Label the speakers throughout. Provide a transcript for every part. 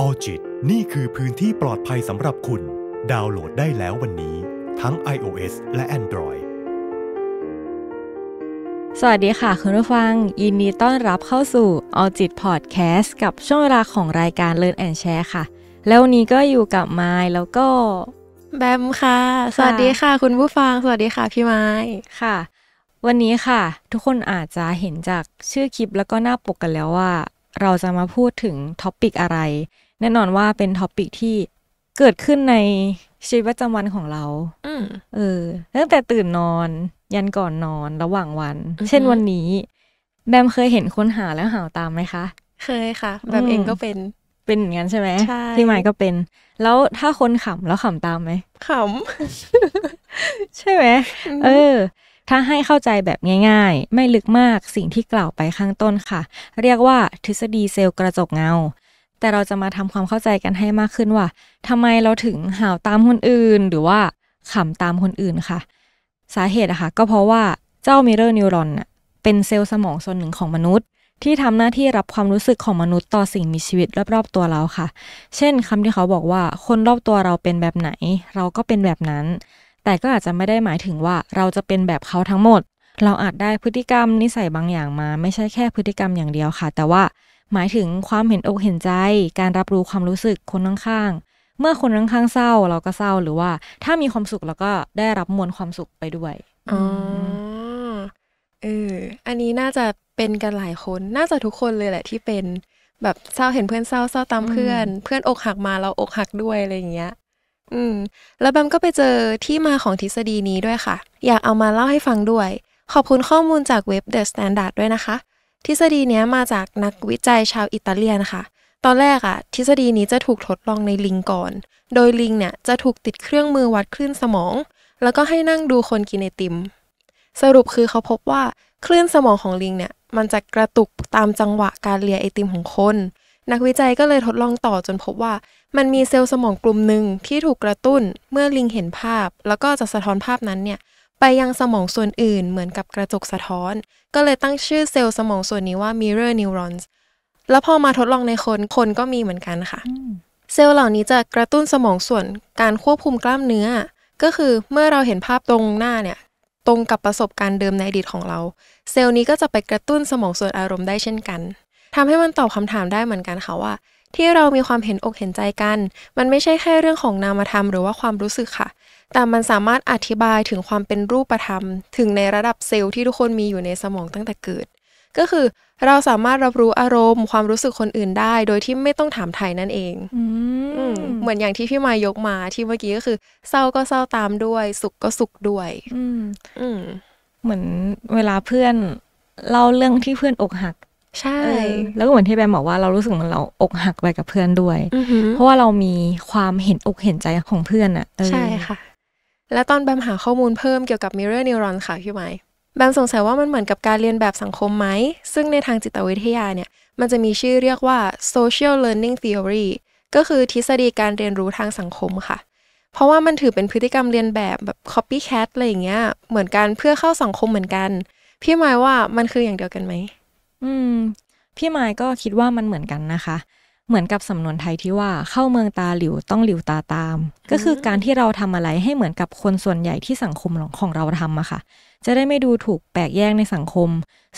Speaker 1: ออจิตนี่คือพื้นที่ปลอดภัยสำหรับคุณ ดาวน์โหลดได้แล้ววันนี้ทั้ง iOS และ Android สวัสดีค่ะ คุณผู้ฟัง ยินดีต้อนรับเข้าสู่ออจิตพอดแคสต์ กับช่วงเวลาของรายการ Learn and Share ค่ะ แล้ววันนี้ก็อยู่กับไม้แล้วก็แบมค่ะ สวัสดีค่ะ คุณผู้ฟัง สวัสดีค่ะ พี่ไม้ค่ะ วันนี้ค่ะ ทุกคนอาจจะเห็นจากชื่อคลิปแล้วก็หน้าปกกันแล้วว่า เราจะมาพูดถึงท็อปิกอะไรแน่นอนว่าเป็นท็อปิกที่เกิดขึ้นในชีวิตประจำวันของเราเออตั้งแต่ตื่นนอนยันก่อนนอนระหว่างวัน เช่นวันนี้แบมเคยเห็นคนหาแล้วหาตามไหมคะ
Speaker 2: เคยค่ะ แบบเองก็เป็น
Speaker 1: เป็นอย่างนั้นใช่ไหมใช่ที่หมายก็เป็น แล้วถ้าคนขำแล้วขำตามไหมขำ ใช่ไหมเออ ถ้าให้เข้าใจแบบง่ายๆ ไม่ลึกมาก สิ่งที่กล่าวไปข้างต้นค่ะ เรียกว่าทฤษฎีเซลล์กระจกเงาแต่เราจะมาทำความเข้าใจกันให้มากขึ้นว่า ทำไมเราถึงห่าวตามคนอื่นหรือว่าขำตามคนอื่นค่ะ สาเหตุอะค่ะ ก็เพราะว่าเจ้ามิเรอร์นิวรอนเป็นเซลล์สมองส่วนหนึ่งของมนุษย์ ที่ทำหน้าที่รับความรู้สึกของมนุษย์ต่อสิ่งมีชีวิต รอบๆตัวเราค่ะ เช่นคำที่เขาบอกว่าคนรอบตัวเราเป็นแบบไหน เราก็เป็นแบบนั้น แต่ก็อาจจะไม่ได้หมายถึงว่าเราจะเป็นแบบเขาทั้งหมด เราอาจได้พฤติกรรมนิสัยบางอย่างมา ไม่ใช่แค่พฤติกรรมอย่างเดียวค่ะ แต่ว่าหมายถึงความเห็นอกเห็นใจ การรับรู้ความรู้สึกคนข้างๆเมื่อคนข้างๆเศร้าเราก็เศร้าหรือว่า ถ้ามีความสุขเราก็ได้รับมวลความสุขไปด้วยอ๋อ
Speaker 2: เอออันนี้น่าจะเป็นกันหลายคนน่าจะทุกคนเลยแหละ ที่เป็นแบบเศร้าเห็นเพื่อนเศร้าเศร้าตามเพื่อน เพื่อนอกหักมาเราอกหักด้วยอะไรอย่างเงี้ย อืม แล้วแบมก็ไปเจอที่มาของทฤษฎีนี้ด้วยค่ะ อยากเอามาเล่าให้ฟังด้วย ขอบคุณข้อมูลจากเว็บ The Standard ด้วยนะคะทฤษฎีนี้มาจากนักวิจัยชาวอิตาเลียนค่ะ ตอนแรกอะทฤษฎีนี้จะถูกทดลองในลิงก่อน โดยลิงเนี่ยจะถูกติดเครื่องมือวัดคลื่นสมอง แล้วก็ให้นั่งดูคนกินไอติม สรุปคือเขาพบว่าคลื่นสมองของลิงเนี่ยมันจะกระตุกตามจังหวะการเลียไอติมของคน นักวิจัยก็เลยทดลองต่อจนพบว่ามันมีเซลล์สมองกลุ่มหนึ่งที่ถูกกระตุ้นเมื่อลิงเห็นภาพ แล้วก็จะสะท้อนภาพนั้นเนี่ยไปยังสมองส่วนอื่นเหมือนกับกระจกสะท้อน ก็เลยตั้งชื่อเซลล์สมองส่วนนี้ว่า mirror neurons แล้วพอมาทดลองในคนคนก็มีเหมือนกันค่ะ เซลล์เหล่านี้จะกระตุ้นสมองส่วนการควบคุมกล้ามเนื้อ ก็คือเมื่อเราเห็นภาพตรงหน้าเนี่ย ตรงกับประสบการณ์เดิมในอดีตของเรา เซลล์นี้ก็จะไปกระตุ้นสมองส่วนอารมณ์ได้เช่นกัน ทำให้มันตอบคำถามได้เหมือนกันค่ะว่า ที่เรามีความเห็นอกเห็นใจกัน มันไม่ใช่แค่เรื่องของนามธรรมหรือว่าความรู้สึกค่ะแต่มันสามารถอธิบายถึงความเป็นรูปธรรม ถึงในระดับเซลล์ที่ทุกคนมีอยู่ในสมองตั้งแต่เกิด ก็คือเราสามารถรับรู้อารมณ์ ความรู้สึกคนอื่นได้ โดยที่ไม่ต้องถามไทยนั่นเองเหมือนอย่างที่พี่มายกมา ที่เมื่อกี้ก็คือ เศร้าก็เศร้าตามด้วย สุขก็สุขด้วย
Speaker 1: เหมือนเวลาเพื่อนเล่าเรื่องที่เพื่อนอกหัก ใช่ แล้วก็เหมือนที่แบมบอกว่าเรารู้สึกเหมือนเราอกหักไปกับเพื่อนด้วยเพราะว่าเรามีความเห็นอกเห็นใจของเพื่อนอะ่ะใช่ค
Speaker 2: ่ะและตอนแบมหาข้อมูลเพิ่มเกี่ยวกับ mirror neuron ค่ะ พี่ไม้แบมสงสัยว่ามันเหมือนกับการเรียนแบบสังคมไหม ซึ่งในทางจิตวิทยาเนี่ย มันจะมีชื่อเรียกว่า social learning theory ก็คือทฤษฎีการเรียนรู้ทางสังคมค่ะ เพราะว่ามันถือเป็นพฤติกรรมเรียนแบบแบบ copycat อะไรอย่างเงี้ย เหมือนกันเพื่อเข้าสังคมเหมือนกัน พี่ไม้ว่ามันคืออย่างเดียวกันไหมอืมพี่ไม้ก็คิดว่ามันเหมือนกันนะคะเหมือนกับส
Speaker 1: ำนวนไทยที่ว่าเข้าเมืองตาหลิวต้องหลิวตาตาม ก็คือการที่เราทำอะไรให้เหมือนกับคนส่วนใหญ่ที่สังคมของเราทำอะค่ะจะได้ไม่ดูถูกแปลกแยกในสังคม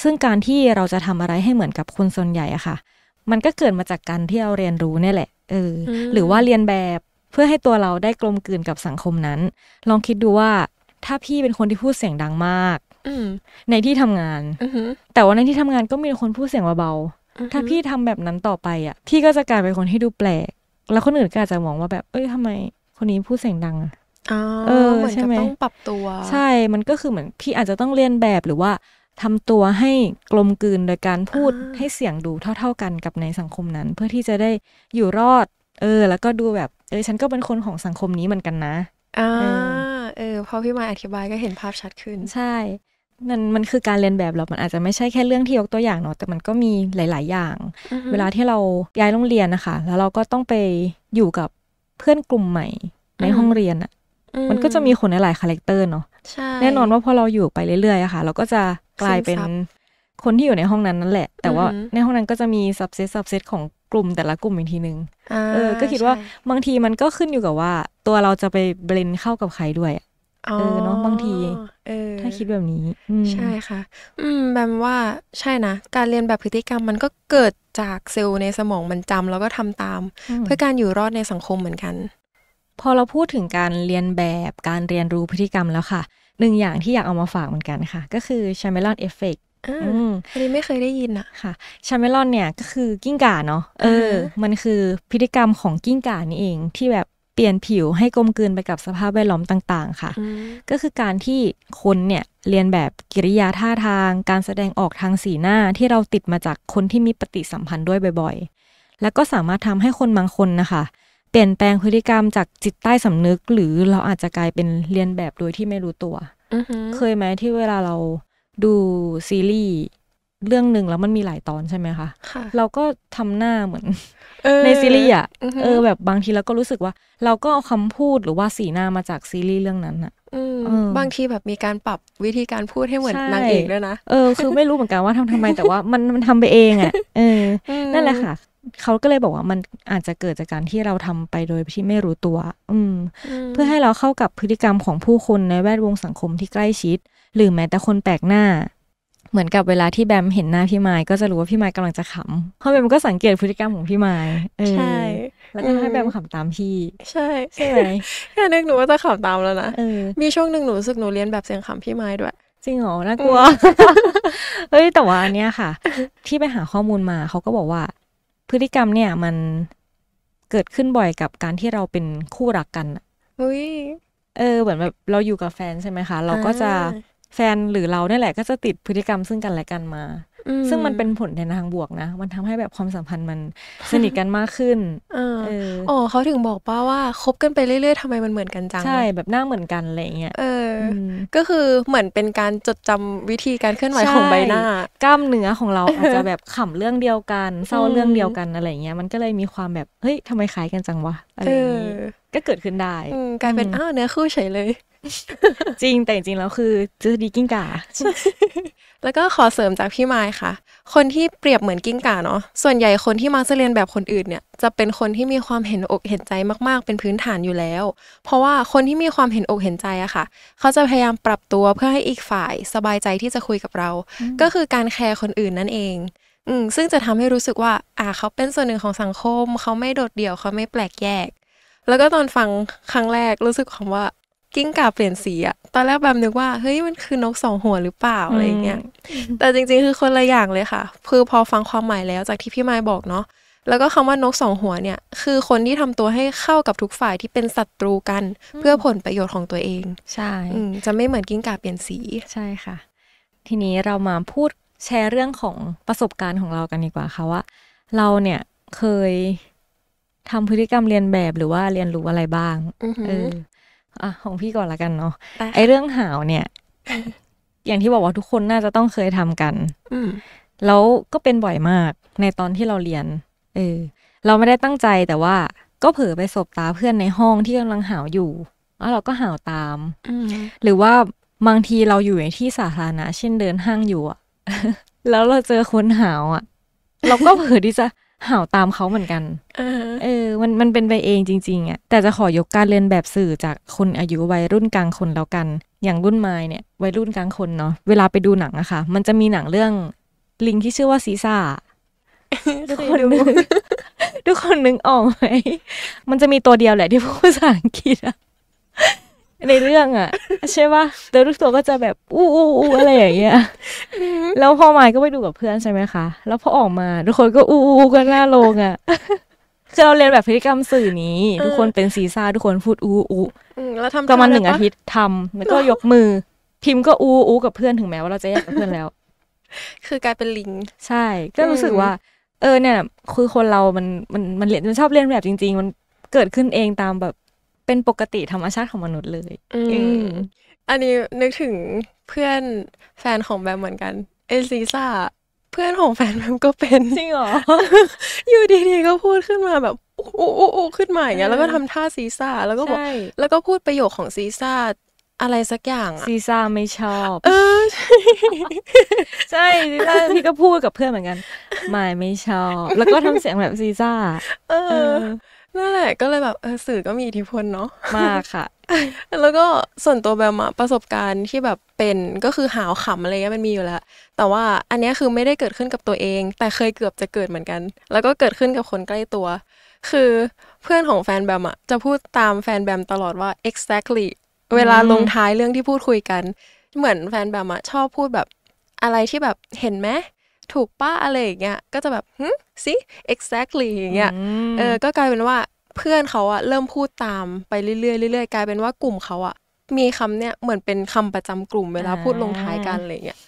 Speaker 1: ซึ่งการที่เราจะทำอะไรให้เหมือนกับคนส่วนใหญ่อะค่ะมันก็เกิดมาจากการที่เราเรียนรู้เนี่ยแหละเออหรือว่าเรียนแบบเพื่อให้ตัวเราได้กลมกลืนกับสังคมนั้น ลองคิดดูว่าถ้าพี่เป็นคนที่พูดเสียงดังมากในที่ทำงานแต่ว่าในที่ทำงานก็มีคนพูดเสียงเบาถ้าพี่ทำแบบนั้นต่อไปอ่ะ พี่ก็จะกลายเป็นคนที่ดูแปลก แล้วคนอื่นก็อาจจะมองว่าแบบเอ้ยทำไมคนนี้พูดเสียงดังอ่ะ
Speaker 2: เออใช่ไหมต้องปรับตัว ใช
Speaker 1: ่มันก็คือเหมือนพี่อาจจะต้องเรียนแบบหรือว่าทำตัวให้กลมกลืนโดยการพูดให้เสียงดูเท่า ๆกันกับในสังคมนั้น เพื่อที่จะได้อยู่รอดเออ แล้วก็ดูแบบเออฉันก็เป็นคนของสังคมนี้เหมือนกันนะ
Speaker 2: อ่าเออพอพี่มาอธิบายก็เห็นภาพชัดขึ้นใช่
Speaker 1: มันมันคือการเรียนแบบเรามันอาจจะไม่ใช่แค่เรื่องที่ยกตัวอย่างเนาะ แต่มันก็มีหลายๆ อย่าง เวลาที่เราย้ายโรงเรียนนะคะ แล้วเราก็ต้องไปอยู่กับเพื่อนกลุ่มใหม่ในห้องเรียนอะมันก็จะมีคนหลายคาแรคเตอร์เนาะแน่นอนว่าพอเราอยู่ไปเรื่อยๆอะค่ะ เราก็จะกลายเป็นคนที่อยู่ในห้องนั้นนั่นแหละ แต่ว่าในห้องนั้นก็จะมีซับเซตซับเซตของกลุ่มแต่ละกลุ่มอีกทีนึงเออ ก็คิดว่าบางทีมันก็ขึ้นอยู่กับว่า ตัวเราจะไปเบลนเข้ากับใครด้วย
Speaker 2: เออเนาะบางทีถ้าคิดแบบนี้ใช่ค่ะ อืม แบมว่าใช่นะ การเรียนแบบพฤติกรรมมันก็เกิดจากเซลล์ในสมองมันจำแล้วก็ทำตาม เพื่อการอยู่รอดในสังคมเหมือนกัน
Speaker 1: พอเราพูดถึงการเรียนแบบการเรียนรู้พฤติกรรมแล้วค่ะ หนึ่งอย่างที่อยากเอามาฝากเหมือนกันค่ะ ก็คือชาเมลอนเอฟเฟกต์อันนี้ไม่เคยได้ยินอะค่ะชาเมลอนเนี่ยก็คือกิ้งก่าเนาะเออ มันคือพฤติกรรมของกิ้งก่านี่เองที่แบบปลี่ยนผิวให้กลมกลืนไปกับสภาพแวดล้อมต่าง ๆ ค่ะ ก็คือการที่คนเนี่ย เรียนแบบกิริยาท่าทาง การแสดงออกทางสีหน้าที่เราติดมาจากคนที่มีปฏิสัมพันธ์ด้วยบ่อย ๆ แล้วก็สามารถทำให้คนบางคนนะคะ เปลี่ยนแปลงพฤติกรรมจากจิตใต้สำนึก หรือเราอาจจะกลายเป็นเรียนแบบโดยที่ไม่รู้ตัวเคยไหมที่เวลาเราดูซีรีส์เรื่องหนึ่งแล้วมันมีหลายตอนใช่ไหมคะเราก็ทำหน้าเหมือนออในซีรีส์อ่ะเออแบบบางทีเราก็รู้สึกว่าเราก็เอาคำพูดหรือว่าสีหน้ามาจากซีรีส์เรื่องนั้นอ่ะ
Speaker 2: บางทีแบบมีการปรับวิธีการพูดให้เหมือนนางเอกด้วยนะ
Speaker 1: เออคือไม่รู้เหมือนกันว่าทำทำไมแต่ว่ามันมันทำไปเองอ่ะเออ นั่นแหละค่ะ เขาก็เลยบอกว่ามันอาจจะเกิดจากการที่เราทำไปโดยที่ไม่รู้ตัว อืมเพื่อให้เราเข้ากับพฤติกรรมของผู้คนในแวดวงสังคมที่ใกล้ชิด หรือแม้แต่คนแปลกหน้าเหมือนกับเวลาที่แบมเห็นหน้าพี่ไม้ก็จะรู้ว่าพี่ไม้กำลังจะขำเพราะแบมก็สังเกตพฤติกรรมของพี่ไม้ใช่แล้วก็ให้แบมขำตามพี่
Speaker 2: ใช่ ใช่ไหมแค่นึกหนูว่าจะขำตามแล้วนะมีช่วงหนึ่งหนูรู้สึกหนูเรียนแบบเสียงขำพี่ไม้ด้วยจริงเหรอน่ากลัวเฮ้ย
Speaker 1: แต่ว่าอันเนี้ยค่ะ ที่ไปหาข้อมูลมาเขาก็บอกว่า พฤติกรรมเนี่ยมันเกิดขึ้นบ่อยกับการที่เราเป็นคู่รักกันอุ้ยเออ เหมือนแบบเราอยู่กับแฟนใช่ไหมคะเราก็จะแฟนหรือเราเนี่ยแหละก็จะติดพฤติกรรมซึ่งกันและกันมา ซึ่งมันเป็นผลในทางบวกนะ มันทำให้แบบความสัมพันธ์มันสนิทกันมากขึ้น
Speaker 2: อ๋อเขาถึงบอกป้าว่าคบกันไปเรื่อย ๆทำไมมันเหมือนกันจัง ใช่ แบบหน้าเหมือนกันอะไรเงี้ยเออ ก็คือเหมือนเป็นการจดจำวิธีการเคลื่อนไหวของใบหน้า
Speaker 1: กล้ามเนื้อของเราอาจจะแบบขำเรื่องเดียวกันเศร้าเรื่องเดียวกันอะไรเงี้ยมันก็เลยมีความแบบเฮ้ยทำไมคล้ายกันจังวะอะไรอย่างี้ก็เกิดขึ้นได้กลายเป็นอ้าวเนื้อคู่เฉยเลย
Speaker 2: จริงแต่จริงแล้วคือทฤดีกิ้งก่าแล้วก็ขอเสริมจากพี่ไม้ค่ะ คนที่เปรียบเหมือนกิ้งก่าเนาะส่วนใหญ่คนที่มักจะเรียนแบบคนอื่นเนี่ยจะเป็นคนที่มีความเห็นอกเห็นใจมากๆ เป็นพื้นฐานอยู่แล้ว เพราะว่าคนที่มีความเห็นอกเห็นใจอะค่ะเขาจะพยายามปรับตัวเพื่อให้อีกฝ่ายสบายใจที่จะคุยกับเรา ก็คือการแคร์คนอื่นนั่นเองอืมซึ่งจะทำให้รู้สึกว่าอ่า เขาเป็นส่วนหนึ่งของสังคม เขาไม่โดดเดี่ยว เขาไม่แปลกแยก แล้วก็ตอนฟังครั้งแรกรู้สึกคำว่ากิ้งก่าเปลี่ยนสีอะตอนแรกแบบนึกว่าเฮ้ยมันคือนกสองหัวหรือเปล่าอะไรเงี้ย แต่จริงๆ คือคนละอย่างเลยค่ะคือพอฟังความหมายแล้วจากที่พี่ไม้บอกเนาะ แล้วก็คำว่านกสองหัว เนี่ย คือคนที่ทำตัวให้เข้ากับทุกฝ่ายที่เป็นศัตรูกัน เพื่อผลประโยชน์ของตัวเอง ใช่จะไม่เหมือนกิ้งก่าเปลี่ยนสี ใช่ค่ะ ทีนี้เรามาพูดแช
Speaker 1: ร์เรื่องของประสบการณ์ของเรากันดีกว่าค่ะว่า เราเนี่ยเคยทำพฤติกรรมเรียนแบบหรือว่าเรียนรู้อะไรบ้างอออ่ะของพี่ก่อนละกันเนาะไอเรื่องหาวเนี่ย อย่างที่บอกว่าทุกคนน่าจะต้องเคยทำกันอืแล้วก็เป็นบ่อยมากในตอนที่เราเรียนเออเราไม่ได้ตั้งใจแต่ว่า ก็เผลอไปสบตาเพื่อนในห้องที่กำลังหาวอยู่แล้วเราก็หาวตามหรือว่า บางทีเราอยู่ในที่สาธารณะ เช่นเดินห้างอยู่อะแล้วเราเจอคนหาวอะเราก็เผลอที่จะห่าตามเขาเหมือนกัน เออ มัน มันเป็นไปเองจริงๆอะ่ะแต่จะขอยกการเรียนแบบสื่อจากคนอายุวัยรุ่นกลางคนแล้วกัน อย่างรุ่นไม้เนี่ย วัยรุ่นกลางคนเนาะ เวลาไปดูหนังอะคะ่ะ มันจะมีหนังเรื่อง ลิงที่ชื่อว่าซีซ่าทุกคนนึกทุกคนนึกออกไหม มันจะมีตัวเดียวแหละที่พูดภาษาอังกฤษอะในเรื่องอ่ะใช่ป่ะแต่ลูกตัวก็จะแบบอู้อู้อู้อะไรอย่างเงี้ยแล้วพอมายก็ไปดูกับเพื่อนใช่ไหมคะแล้วพอออกมา ทุกคนก็อู้อู้กันหน้าโรงอ่ะคือเราเรียนแบบพฤติกรรมสื่อนี้ ทุกคนเป็นซีซ่าทุกคนพูดอู้อู้
Speaker 2: แล้วทประมาณหนึ่งอาทิตย์
Speaker 1: ทำแล้วก็ยกมือ พิมพ์ก็อู้อู้กับเพื่อนถึงแม้ว่าเราจะแยกกับเพื่อนแล้ว คือกลายเป็นลิง ใช่ ก็รู้สึกว่า เออเนี่ยคือคนเรา มันมันมันเรียนมันชอบเรียนแบบจริงๆ มันเกิดขึ้นเองตามแบบเป็นปกติธรรมชาติของมนุษย์เลย อืม
Speaker 2: อันนี้นึกถึงเพื่อนแฟนของแบมเหมือนกันเอซีซ่าเพื่อนของแฟนแบมก็เป็นจริงเหรออยู่ดีๆ ก็พูดขึ้นมาแบบอ้โอูอ้ขึ้นมาอย่างเงี้ยแล้วก็ทำท่าซีซ่าแล้วก็บอก แล้วก็พูดประโยคของซีซ่าอะไรสักอย่างอะซีซ่าไม่ชอบเออใช่ซีซ่าพี่ก็พูดกับเพื่อนเหมือนกัน
Speaker 1: ไม่ไม่ชอบ แล้วก็ทำเสียงแบบซีซ่า
Speaker 2: เออนั่นแหละก็เลยแบบเออสื่อก็มีอิทธิพลเนาะ มากค่ะ แล้วก็ส่วนตัวแบมประสบการณ์ที่แบบเป็นก็คือหาวขำอะไรเงี้ยมันมีอยู่แล้ว แต่ว่าอันนี้คือไม่ได้เกิดขึ้นกับตัวเองแต่เคยเกือบจะเกิดเหมือนกัน แล้วก็เกิดขึ้นกับคนใกล้ตัว คือเพื่อนของแฟนแบมอะจะพูดตามแฟนแบมตลอดว่า exactly เวลาลงท้ายเรื่องที่พูดคุยกัน เหมือนแฟนแบมอะชอบพูดแบบอะไรที่แบบเห็นไหมถูกป้าอะไรอย่างเงี้ย ก็จะแบบหึสิ exactly อย่างเงี้ย เออ ก็กลายเป็นว่าเพื่อนเขาอะเริ่มพูดตามไปเรื่อยๆเรื่อยๆกลายเป็นว่ากลุ่มเขาอะมีคำเนี้ยเหมือนเป็นคำประจำกลุ่ม เวลาพูดลงท้ายกันอะไรเงี้ย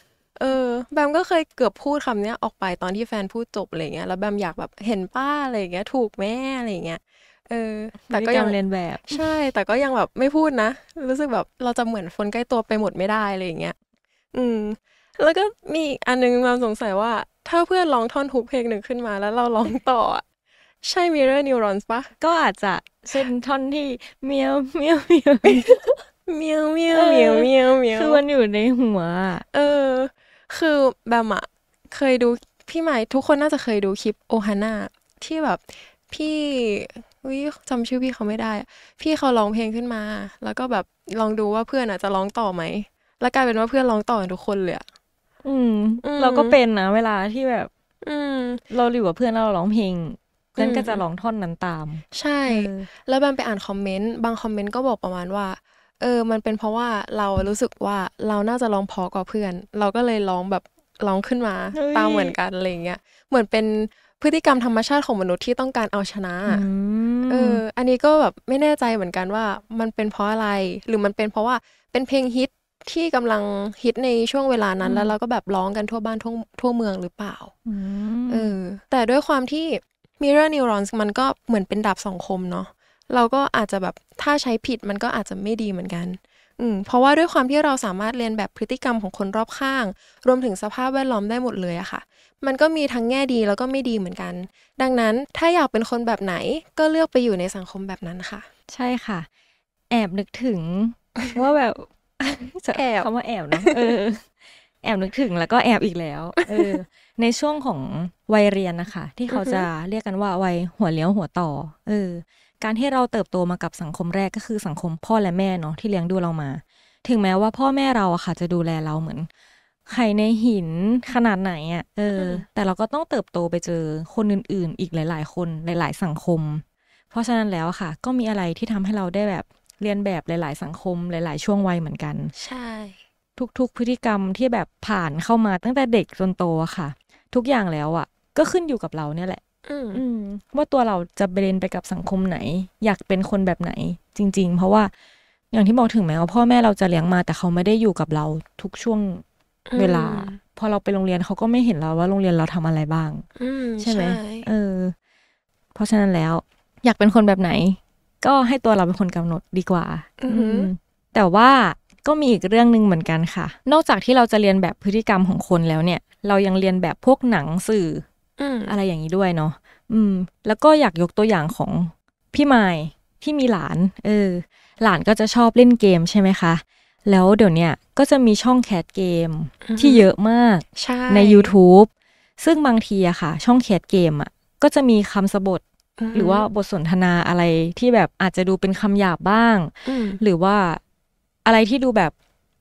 Speaker 2: เออ แบมก็เคยเกือบพูดคำเนี้ยออกไปตอนที่แฟนพูดจบอะไรเงี้ยแล้วแบมอยากแบบเห็นป้าอะไรเงี้ย ถูกแม่อะไรเงี้ยเออ แต่ก็ยังเรียนแบบ ใช่ แต่ก็ยังแบบไม่พูดนะรู้สึกแบบเราจะเหมือนคนใกล้ตัวไปหมดไม่ได้อะไรอย่างเงี้ยอืมแล้วก็มีอันนึงมาสงสัยว่า ถ้าเพื่อนร้องท่อนฮุกเพลงหนึ่งขึ้นมา แล้วเราร้องต่อใช่ mirror neurons ปะก็อาจจะเช่นท่อนที่เมียวเมียวเมียวเมียว
Speaker 1: เมียวเมียวเมียวเมียวคือมันอยู่ในหัวเอ
Speaker 2: อ คือแบมอะเคยดูพี่หมายทุกคนน่าจะเคยดูคลิปโอฮาน่าที่แบบ พี่วิจำชื่อพี่เขาไม่ได้พี่เขาร้องเพลงขึ้นมา แล้วก็แบบลองดูว่าเพื่อนอะจะร้องต่อไหมแล้วกลายเป็นว่าเพื่อนร้องต่อทุกคนเลยอืมเราก็เป็น
Speaker 1: นะเวลาที่แบบ อืมเราอยู่กับเพื่อนเราร้องเพลง
Speaker 2: เพื่อนก็จะร้องท่อนนั้นตาม ใช่ แล้วแบมไปอ่านคอมเมนต์ บางคอมเมนต์ก็บอกประมาณว่า เออมันเป็นเพราะว่าเรารู้สึกว่าเราน่าจะร้องพอกว่าเพื่อน เราก็เลยร้องแบบร้องขึ้นมาตามเหมือนกันอะไรเงี้ยเหมือนเป็นพฤติกรรมธรรมชาติของมนุษย์ที่ต้องการเอาชนะเอออันนี้ก็แบบไม่แน่ใจเหมือนกันว่า มันเป็นเพราะอะไรหรือมันเป็นเพราะว่าเป็นเพลงฮิตที่กำลังฮิตในช่วงเวลานั้น แล้วเราก็แบบร้องกันทั่วบ้านทั่วทั่วเมืองหรือเปล่าเออแต่ด้วยความที่ mirror neurons มันก็เหมือนเป็นดาบสองคมเนาะเราก็อาจจะแบบถ้าใช้ผิดมันก็อาจจะไม่ดีเหมือนกัน อืม เพราะว่าด้วยความที่เราสามารถเรียนแบบพฤติกรรมของคนรอบข้าง รวมถึงสภาพแวดล้อมได้หมดเลยอะค่ะ มันก็มีทั้งแง่ดีแล้วก็ไม่ดีเหมือนกัน ดังนั้นถ้าอยากเป็นคนแบบไหน ก็เลือกไปอยู่ในสังคมแบบนั้นค่ะ ใช่ค่ะ แอบนึกถึงว่าแบบแอบคำว่าแอบเนาะเออ
Speaker 1: แอบนึกถึงแล้วก็แอบอีกแล้ว เออ ในช่วงของวัยเรียนนะคะ ที่เขาจะเรียกกันว่าวัยหัวเลี้ยวหัวต่อ เออ การที่เราเติบโตมากับสังคมแรกก็คือสังคมพ่อและแม่เนาะที่เลี้ยงดูเรามา ถึงแม้ว่าพ่อแม่เราอะค่ะ จะดูแลเราเหมือนไข่ในหินขนาดไหนอะเออ แต่เราก็ต้องเติบโตไปเจอคนอื่นๆอีกหลาย ๆ คนหลายๆสังคม เพราะฉะนั้นแล้วค่ะ ก็มีอะไรที่ทำให้เราได้แบบเรียนแบบหลาย ๆสังคมหลาย ๆ ช่วงวัยเหมือนกัน ใช่ ทุกๆพฤติกรรมที่แบบผ่านเข้ามาตั้งแต่เด็กจนโตค่ะ ทุกอย่างแล้วอะ่ะ ก็ขึ้นอยู่กับเราเนี่ยแหละว่าตัวเราจะเบรนไปกับสังคมไหน อยากเป็นคนแบบไหน จริง ๆ เพราะว่าอย่างที่บอกถึงแม้ว่าพ่อแม่เราจะเลี้ยงมา แต่เขาไม่ได้อยู่กับเรา ทุกช่วงเวลา พอเราไปโรงเรียนเขาก็ไม่เห็นเราว่าโรงเรียนเราทำอะไรบ้างใช่ไหมเออเพราะฉะนั้นแล้ว อยากเป็นคนแบบไหนก็ให้ตัวเราเป็นคนกำหนดดีกว่าอแต่ว่าก็มีอีกเรื่องหนึ่งเหมือนกันค่ะ นอกจากที่เราจะเรียนแบบพฤติกรรมของคนแล้วเนี่ย เรายังเรียนแบบพวกหนังสื่ออะไรอย่างนี้ด้วยเนาะอืมแล้วก็อยากยกตัวอย่างของพี่ไม้ที่มีหลาน เออหลานก็จะชอบเล่นเกมใช่ไหมคะ แล้วเดี๋ยวนี้ก็จะมีช่องแคดเกม ที่เยอะมากใใน YouTube ซึ่งบางทีอะค่ะ ช่องแคดเกมอะก็จะมีคำสบทหรือว่าบทสนทนาอะไรที่แบบอาจจะดูเป็นคำหยาบบ้างหรือว่าอะไรที่ดูแบบ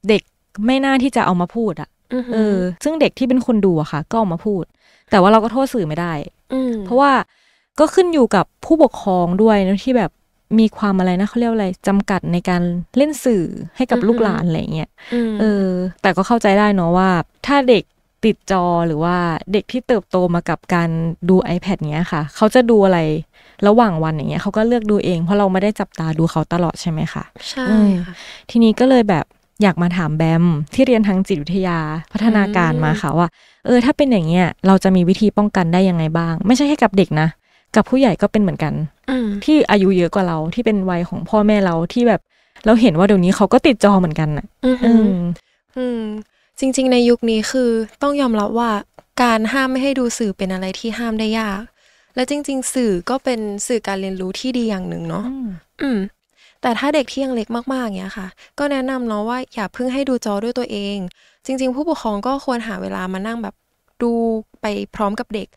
Speaker 1: เด็กไม่น่าที่จะเอามาพูดอะเออ ซึ่งเด็กที่เป็นคนดูอะค่ะ ก็ออกมาพูด แต่ว่าเราก็โทษสื่อไม่ได้เพราะว่าก็ขึ้นอยู่กับผู้ปกครองด้วยนะที่แบบมีความอะไรนะเขาเรียกอะไร จำกัดในการเล่นสื่อให้กับลูกหลานอะไรเงี้ยเออ แต่ก็เข้าใจได้เนาะว่า ถ้าเด็กติดจอหรือว่าเด็กที่เติบโตมากับการดู iPad เนี้ยค่ะเขาจะดูอะไรระหว่างวันอย่างเงี้ยเขาก็เลือกดูเองเพราะเราไม่ได้จับตาดูเขาตลอดใช่ไหมคะใช่ค่ะทีนี้ก็เลยแบบอยากมาถามแบมที่เรียนทางจิตวิทยา พัฒนาการมาค่ะ ว่า เออ ถ้าเป็นอย่างเงี้ยเราจะมีวิธีป้องกันได้ยังไงบ้าง ไม่ใช่แค่กับเด็กนะกับผู้ใหญ่ก็เป็นเหมือนกันที่อายุเยอะกว่าเราที่เป็นวัยของพ่อแม่เราที่แบบเราเห็นว่าเดี๋ยวนี้เขาก็ติดจอเหมือนกันอ่ะ
Speaker 2: อืมอืมจริงๆในยุคนี้คือต้องยอมรับว่าการห้ามไม่ให้ดูสื่อเป็นอะไรที่ห้ามได้ยากและจริงๆ สื่อก็เป็นสื่อการเรียนรู้ที่ดีอย่างหนึ่งเนาะอืม แต่ถ้าเด็กที่ยังเล็กมากๆเงี้ยค่ะ ก็แนะนำเนาะว่าอย่าเพิ่งให้ดูจอด้วยตัวเอง จริง ๆ ผู้ปกครองก็ควรหาเวลามานั่งแบบ ดูไปพร้อมกับเด็ก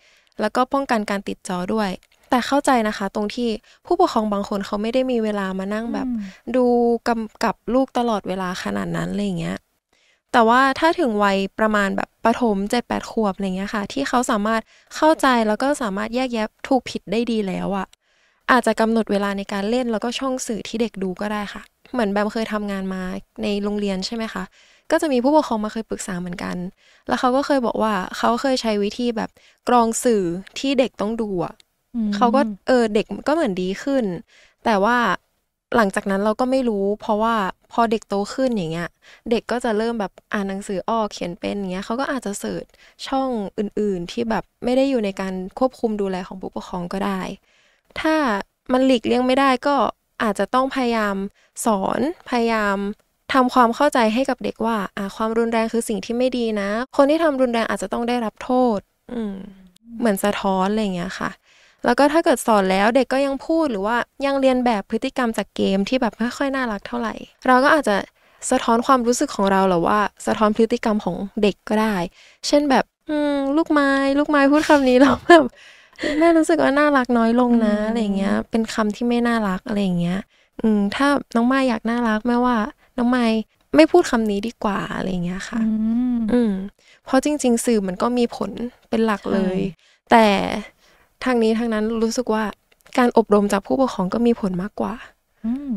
Speaker 2: แล้วก็ป้องกันการติดจอด้วย แต่เข้าใจนะคะ ตรงที่ผู้ปกครองบางคนเขาไม่ได้มีเวลามานั่งแบบ ดูกำกับลูกตลอดเวลาขนาดนั้นอะไรเงี้ยแต่ว่าถ้าถึงวัยประมาณแบบประถมเจ็ดแปดขวบอะไรเงี้ยค่ะที่เขาสามารถเข้าใจแล้วก็สามารถแยกแยะถูกผิดได้ดีแล้วอะ่ะอาจจะกำหนดเวลาในการเล่นแล้วก็ช่องสื่อที่เด็กดูก็ได้ค่ะ เหมือนแบบเคยทำงานมาในโรงเรียนใช่ไหมคะก็จะมีผู้ปกครองมาเคยปรึกษาเหมือนกัน แล้วเขาก็เคยบอกว่าเขาเคยใช้วิธีแบบกรองสื่อที่เด็กต้องดูอ่ะเขาก็เออเด็กก็เหมือนดีขึ้น แต่ว่าหลังจากนั้นเราก็ไม่รู้ เพราะว่าพอเด็กโตขึ้นอย่างเงี้ย เด็กก็จะเริ่มแบบอ่านหนังสือออเขียนเป็นอย่างเงี้ย เขาก็อาจจะเสิร์ชช่องอื่นๆที่แบบไม่ได้อยู่ในการควบคุมดูแลของผู้ปกครองก็ได้ ถ้ามันหลีกเลี่ยงไม่ได้ก็อาจจะต้องพยายามสอน พยายามทำความเข้าใจให้กับเด็กว่าความรุนแรงคือสิ่งที่ไม่ดีนะคนที่ทำรุนแรงอาจจะต้องได้รับโทษ อืเหมือนสะท้อนอะไรเงี้ยค่ะแล้วก็ถ้าเกิดสอนแล้วเด็กก็ยังพูดหรือว่ายังเรียนแบบพฤติกรรมจากเกมที่แบบ ไม่ค่อยน่ารักเท่าไหร่ เราก็อาจจะสะท้อนความรู้สึกของเราหรือว่า สะท้อนพฤติกรรมของเด็กก็ได้ เช่นแบบ อืมลูกไม้ ลูกไม้พูดคำนี้เราแบบแม่รู้สึกว่าน่ารักน้อยลงนะ อะไรเงี้ย เป็นคำที่ไม่น่ารักอะไรเงี้ย อืม ถ้าน้องไม้อยากน่ารักแม่ว่า น้องไม้ไม่พูดคำนี้ดีกว่าอะไรเงี้ยค่ะอืมเพราะจริงๆ สื่อมันก็มีผลเป็นหลักเลย แต่ทางนี้ทางนั้นรู้สึกว่าการอบรมจากผู้ปกครองก็มีผลมากกว่า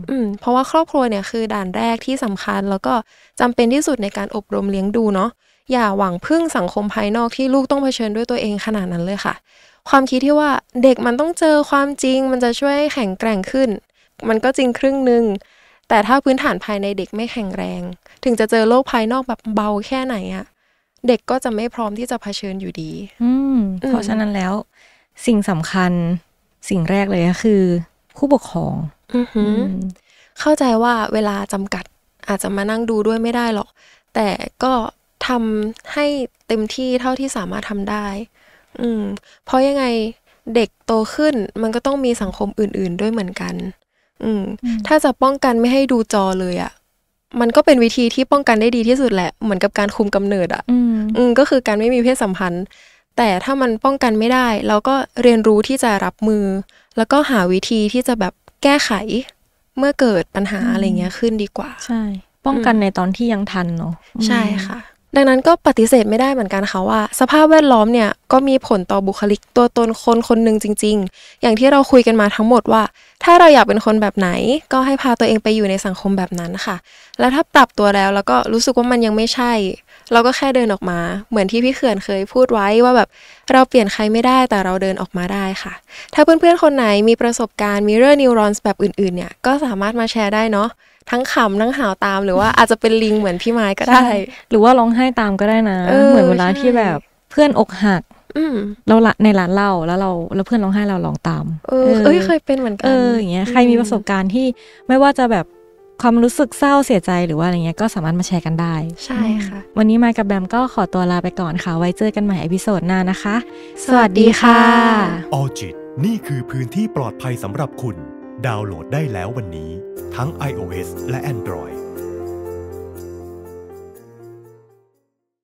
Speaker 2: อืมเพราะว่าครอบครัวเนี่ยคือด่านแรกที่สำคัญ แล้วก็จำเป็นที่สุดในการอบรมเลี้ยงดูเนาะ อย่าหวังพึ่งสังคมภายนอกที่ลูกต้องเผชิญด้วยตัวเองขนาดนั้นเลยค่ะ ความคิดที่ว่าเด็กมันต้องเจอความจริง มันจะช่วยแข็งแกร่งขึ้น มันก็จริงครึ่งหนึ่ง แต่ถ้าพื้นฐานภายในเด็กไม่แข็งแรง ถึงจะเจอโลกภายนอกแบบเบาแค่ไหนอะเด็กก็จะไม่พร้อมที่จะเผชิญอยู่ดี อืมเพราะฉะ
Speaker 1: นั้นแล้วสิ่งสำคัญสิ่งแรกเลยก็คือ ผู้ปกครอง
Speaker 2: เข้าใจว่าเวลาจำกัด อาจจะมานั่งดูด้วยไม่ได้หรอก แต่ก็ทำให้เต็มที่เท่าที่สามารถทำได้ อืม เพราะยังไงเด็กโตขึ้นมันก็ต้องมีสังคมอื่น ๆ ด้วยเหมือนกัน อืมถ้าจะป้องกันไม่ให้ดูจอเลยอะ่ะ มันก็เป็นวิธีที่ป้องกันได้ดีที่สุดแหละเหมือนกับการคุมกำเนิดอะ่ะอืมก็คือการไม่มีเพศสัมพันธ์แต่ถ้ามันป้องกันไม่ได้เราก็เรียนรู้ที่จะรับมือ แล้วก็หาวิธีที่จะแบบแก้ไขเมื่อเกิดปัญหาอะไรเงี้ยขึ้นดีกว่า ใช่ ป้องกันในตอนที่ยังทันเนาะใช่ค่ะ ดังนั้นก็ปฏิเสธไม่ได้เหมือนกันค่ะว่า สภาพแวดล้อมเนี่ย ก็มีผลต่อบุคลิกตัวตนคนคนหนึ่งจริงๆ อย่างที่เราคุยกันมาทั้งหมดว่า ถ้าเราอยากเป็นคนแบบไหน ก็ให้พาตัวเองไปอยู่ในสังคมแบบนั้นค่ะ แล้วถ้าปรับตัวแล้วแล้วก็รู้สึกว่ามันยังไม่ใช่เราก็แค่เดินออกมาเหมือนที่พี่เขื่อนเคยพูดไว้ว่าแบบเราเปลี่ยนใครไม่ได้แต่เราเดินออกมาได้ค่ะ ถ้าเพื่อนๆ คนไหนมีประสบการณ์มีเรองนิวรอนแบบอื่นๆเนี่ย ก็สามารถมาแชร์ได้เนาะทั้งขำทั้งหาวตามหรือว่าอาจจะเป็นลิงเหมือนพี่ไม้ก็ได้หรือว่าร้องไห้ตามก็ได้นะเเหมือนเวลาที่แบบเพื่อนอก
Speaker 1: หักเราละในร้านเราแล้วเราแล้วเพื่อนร้องไห้เราลองตามเออเอ้ยเคย
Speaker 2: เป็นเหมือนกันเอออย่างเงี้ยใครมีประสบก
Speaker 1: ารณ์ที่ไม่ว่าจะแบบความรู้สึกเศร้าเสียใจหรือว่าอะไรเงี้ยก็สามารถมาแชร์กันได้ ใช่ค่ะ วันนี้มากับแบมก็ขอตัวลาไปก่อนค่ะ ไว้เจอกันใหม่อพิโซดหน้านะคะ สวัสดีค่ะ ออจิต นี่คือพื้นที่ปลอดภัยสำหรับคุณ ดาวน์โหลดได้แล้ววันนี้ทั้ง iOS และ Android